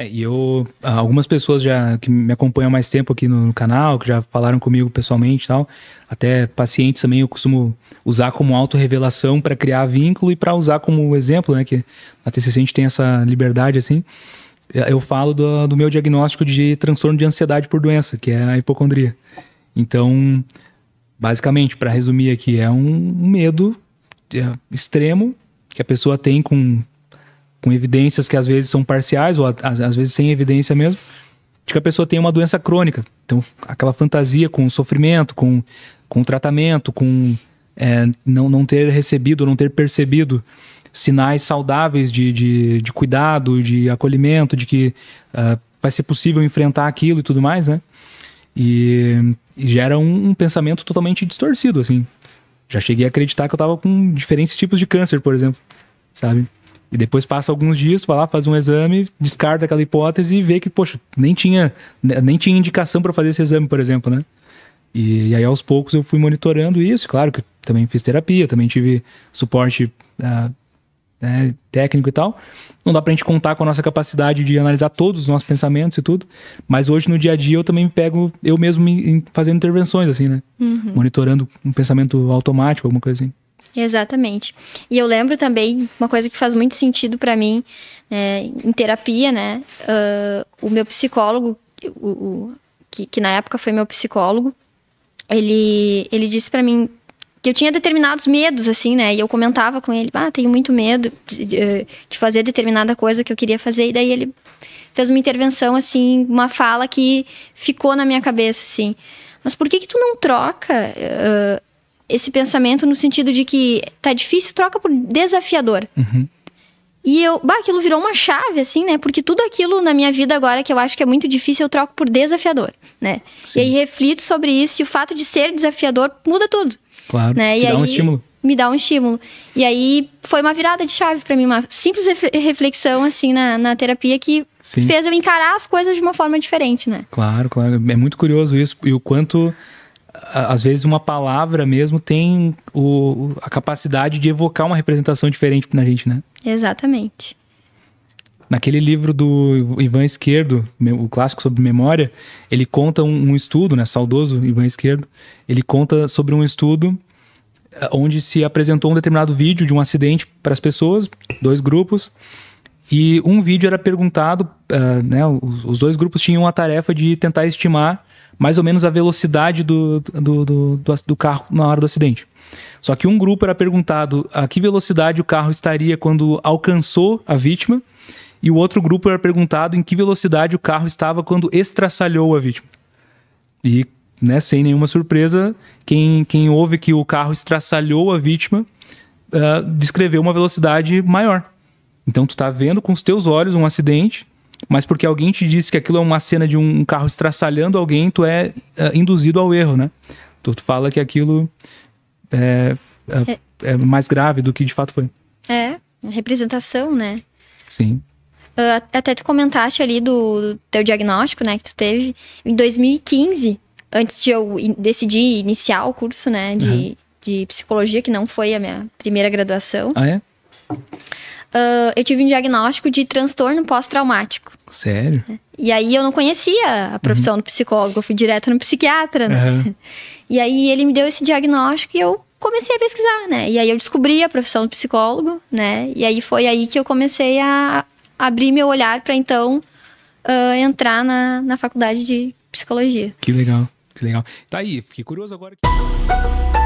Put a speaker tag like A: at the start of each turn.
A: É, e eu, ah, algumas pessoas já que me acompanham mais tempo aqui no, no canal, que já falaram comigo pessoalmente e tal, até pacientes também eu costumo usar como autorrevelação para criar vínculo e para usar como exemplo, né? Que na TCC a gente tem essa liberdade assim. É, eu falo do, do meu diagnóstico de transtorno de ansiedade por doença, que é a hipocondria. Então, basicamente, para resumir aqui, é um medo é, extremo que a pessoa tem com com evidências que às vezes são parciais ou às vezes sem evidência mesmo, de que a pessoa tem uma doença crônica. Então, aquela fantasia com sofrimento, com, com tratamento, com é, não, não ter recebido, não ter percebido sinais saudáveis de, de, de cuidado, de acolhimento, de que uh, vai ser possível enfrentar aquilo e tudo mais, né? E, e gera um, um pensamento totalmente distorcido, assim. Já cheguei a acreditar que eu estava com diferentes tipos de câncer, por exemplo, sabe? E depois passa alguns dias, vai lá, faz um exame, descarta aquela hipótese e vê que, poxa, nem tinha, nem tinha indicação para fazer esse exame, por exemplo, né? E, e, aí aos poucos eu fui monitorando isso, claro que também fiz terapia, também tive suporte uh, né, técnico e tal. Não dá pra gente contar com a nossa capacidade de analisar todos os nossos pensamentos e tudo, mas hoje no dia a dia eu também pego eu mesmo me, fazendo intervenções, assim, né? Uhum. Monitorando um pensamento automático, alguma coisa assim.
B: Exatamente. E eu lembro também uma coisa que faz muito sentido para mim, né, em terapia, né? Uh, o meu psicólogo, o, o que, que, na época foi meu psicólogo, ele, ele disse para mim que eu tinha determinados medos, assim, né? E eu comentava com ele, ah, tenho muito medo de, de, eh, de fazer determinada coisa que eu queria fazer. E daí ele fez uma intervenção, assim, uma fala que ficou na minha cabeça, assim. Mas por que que tu não troca... Uh, esse pensamento no sentido de que tá difícil, troca por desafiador. Uhum. E eu, bah, aquilo virou uma chave, assim, né? Porque tudo aquilo na minha vida agora que eu acho que é muito difícil, eu troco por desafiador, né? Sim. E aí reflito sobre isso e o fato de ser desafiador muda tudo. Claro, né? te dá um estímulo. Me dá um estímulo. E aí foi uma virada de chave para mim, uma simples reflexão, assim, na, na terapia que Sim. fez eu encarar as coisas de uma forma diferente, né?
A: Claro, claro. É muito curioso isso e o quanto às vezes uma palavra mesmo tem o, a capacidade de evocar uma representação diferente na gente, né?
B: Exatamente.
A: Naquele livro do Ivan Esquerdo, o clássico sobre memória, ele conta um, estudo, né? Saudoso Ivan Esquerdo, ele conta sobre um estudo eh, onde se apresentou um determinado vídeo de um acidente para as pessoas, dois grupos, e um vídeo era perguntado, uh, né? Os, os dois grupos tinham a tarefa de tentar estimar mais ou menos a velocidade do, do, do, do, carro na hora do acidente. Só que um grupo era perguntado a que velocidade o carro estaria quando alcançou a vítima, e o outro grupo era perguntado em que velocidade o carro estava quando estraçalhou a vítima. E, né, sem nenhuma surpresa, quem, quem ouve que o carro estraçalhou a vítima uh, descreveu uma velocidade maior. Então tu está vendo com os teus olhos um acidente mas porque alguém te disse que aquilo é uma cena de um carro estraçalhando alguém, tu é, é induzido ao erro, né? Tu, tu fala que aquilo é, é, é, mais grave do que de fato foi.
B: É, representação, né? Sim. Uh, até tu comentaste ali do, do teu diagnóstico, né, que tu teve em 2015, antes de eu in decidir iniciar o curso, né, de, uhum. de psicologia, que não foi a minha primeira graduação. Ah, é? uh, eu tive um diagnóstico de transtorno pós-traumático.
A: Sério? É.
B: E aí eu não conhecia a profissão uhum. do psicólogo, eu fui direto no psiquiatra, né? Uhum. E aí ele me deu esse diagnóstico e eu comecei a pesquisar, né? E aí eu descobri a profissão do psicólogo, né? E aí foi aí que eu comecei a abrir meu olhar para então uh, entrar na, na faculdade de psicologia.
A: Que legal, que legal. Tá aí, fiquei curioso agora. Que...